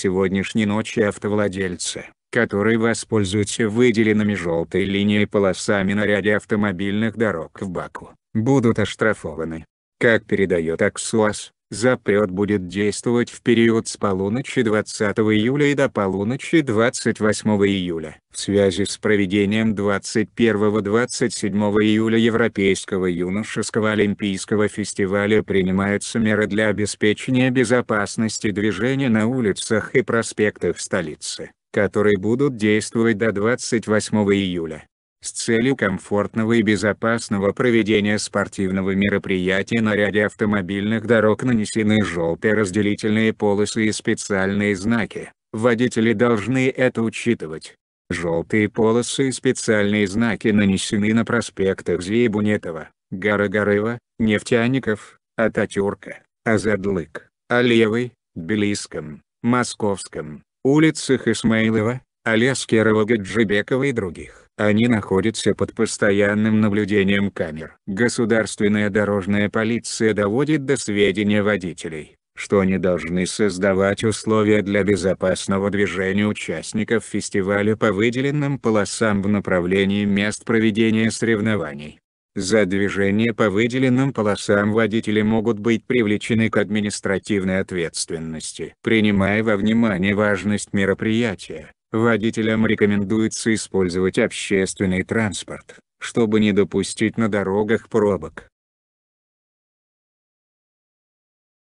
сегодняшней ночи автовладельцы, которые воспользуются выделенными желтой линией полосами на ряде автомобильных дорог в Баку, будут оштрафованы. Как передает Аксуас, Запрет будет действовать в период с полуночи 20 июля и до полуночи 28 июля. В связи с проведением 21-27 июля Европейского юношеского олимпийского фестиваля принимаются меры для обеспечения безопасности движения на улицах и проспектах столицы, которые будут действовать до 28 июля с целью комфортного и безопасного проведения спортивного мероприятия на ряде автомобильных дорог нанесены желтые разделительные полосы и специальные знаки. Водители должны это учитывать. Желтые полосы и специальные знаки нанесены на проспектах Зейбунетова, Горогорыва, Нефтяников, Ататюрка, Азадлык, Алиевой, Белийском, Московском, улицах Исмаилова, Алескерова Гаджибекова и других. Они находятся под постоянным наблюдением камер. Государственная дорожная полиция доводит до сведения водителей, что они должны создавать условия для безопасного движения участников фестиваля по выделенным полосам в направлении мест проведения соревнований. За движение по выделенным полосам водители могут быть привлечены к административной ответственности. Принимая во внимание важность мероприятия, Водителям рекомендуется использовать общественный транспорт, чтобы не допустить на дорогах пробок.